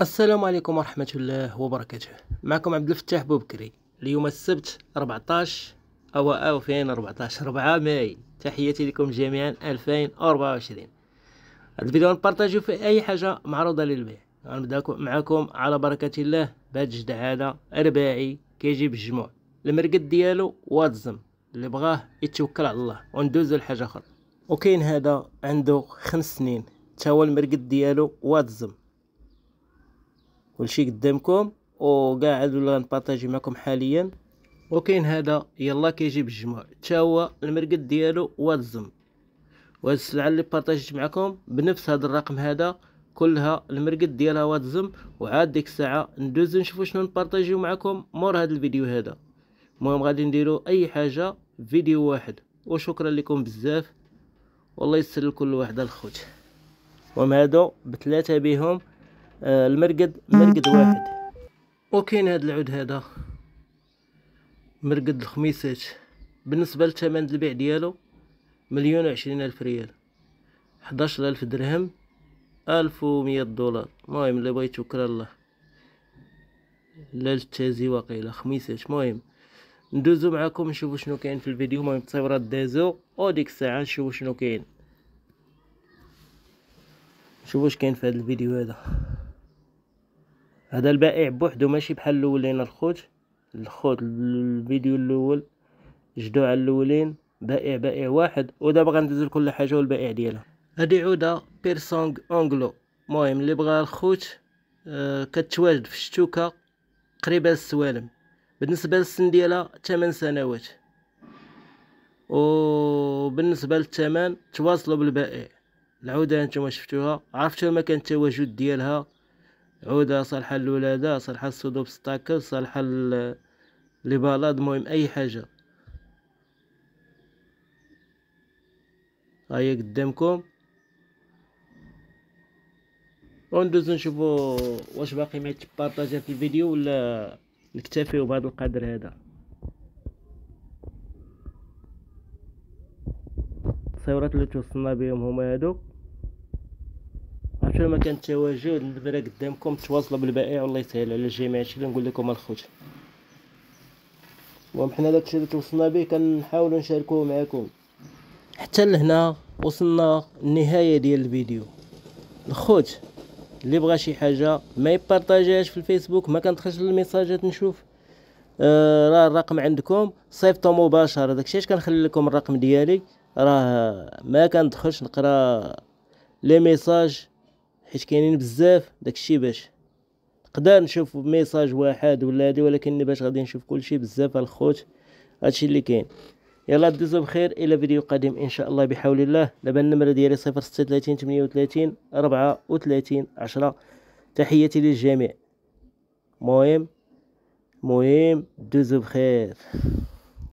السلام عليكم ورحمة الله وبركاته معكم عبد الفتاح بوبكري اليوم السبت 14 أو 2014 4 ماي تحياتي لكم جميعا 2024 هذا الفيديو نبارطاجيو في أي حاجة معروضة للبيع غنبدا معكم على بركة الله بهاد الجدع هذا رباعي كيجي بالجموع المرقد ديالو واتزم اللي بغاه يتوكل على الله وندوزو لحاجة أخرى وكاين هذا عنده خمس سنين تا هو المرقد ديالو واتزم كلشي قدامكم وقاعد ولا غنبارطاجي معكم حاليا وكاين هذا يلا كيجي بالجموع حتى هو المرقد ديالو وهاد الزم وهاد السلعه اللي بارطاجيت معكم بنفس هاد الرقم هذا كلها المرقد ديالها وهاد الزم وعاد ديك الساعه ندوز نشوفو شنو نبارطاجيو معكم مور هاد الفيديو هذا المهم غادي نديرو اي حاجه فيديو واحد وشكرا لكم بزاف والله يسر لكل واحد الخوت وهم هادو بثلاثه بهم آه، المرقد مرقد واحد وكاين هاد العود هذا مرقد الخميسات بالنسبه للثمن البيع ديالو مليون وعشرين الف ريال حداشر الف درهم الف ومية دولار المهم اللي بغيت توكل الله لا للتازي واقيلا خميسات المهم ندوزو معاكم نشوفو شنو كاين في الفيديو المهم التصويرات دازو وديك الساعه نشوفو شنو كاين نشوفو واش كاين في هذا الفيديو هذا هذا البائع بوحدو ماشي بحال الاولين الخوت الخوت الفيديو الاول جدو على الاولين بائع بائع واحد ودابا لكم كل حاجه والبائع ديالها هادي عوده بيرسونغ اونغلو المهم اللي بغاها الخوت آه كتواجد في الشتوكه قريبه للسوالم بالنسبه للسن ديالها 8 سنوات وبالنسبه للثمن تواصلوا بالبائع العوده هانتوما شفتوها عرفتوا مكان التواجد ديالها عودة صالحة للولادة صالحة ستاكل صالحة لبالاد مهم أي حاجة هاهي قدامكم وندوزو نشوفو واش باقي ما يتبارطاجا في الفيديو ولا نكتفيو بهذا القدر هذا الصورات اللي توصلنا بهم هما هادوك بحال ما كان التواجد ندبرها قدامكم تواصلوا بالبائع والله يسهل على الجميع هادشي اللي نقول لكم الخوت المهم حنا داكشي اللي توصلنا به كنحاولوا نشاركوه معكم حتى لهنا وصلنا النهايه ديال الفيديو الخوت اللي بغى شي حاجه ما يبارطاجيهاش في الفيسبوك ما كندخلش للميساجات نشوف آه، راه الرقم عندكم صيفطو مباشره داكشي علاش كنخلي لكم الرقم ديالي راه ما كندخلش نقرا لي ميساج حيت كاينين بزاف داكشي باش نقدر نشوف ميساج واحد ولا هادي ولكن باش غادي نشوف كلشي بزاف الخوت هادشي اللي كاين يلا دوزو بخير الى فيديو قادم ان شاء الله بحول الله دابا النمره ديالي 036 38 34 10 تحياتي للجميع مهم مهم دوزو بخير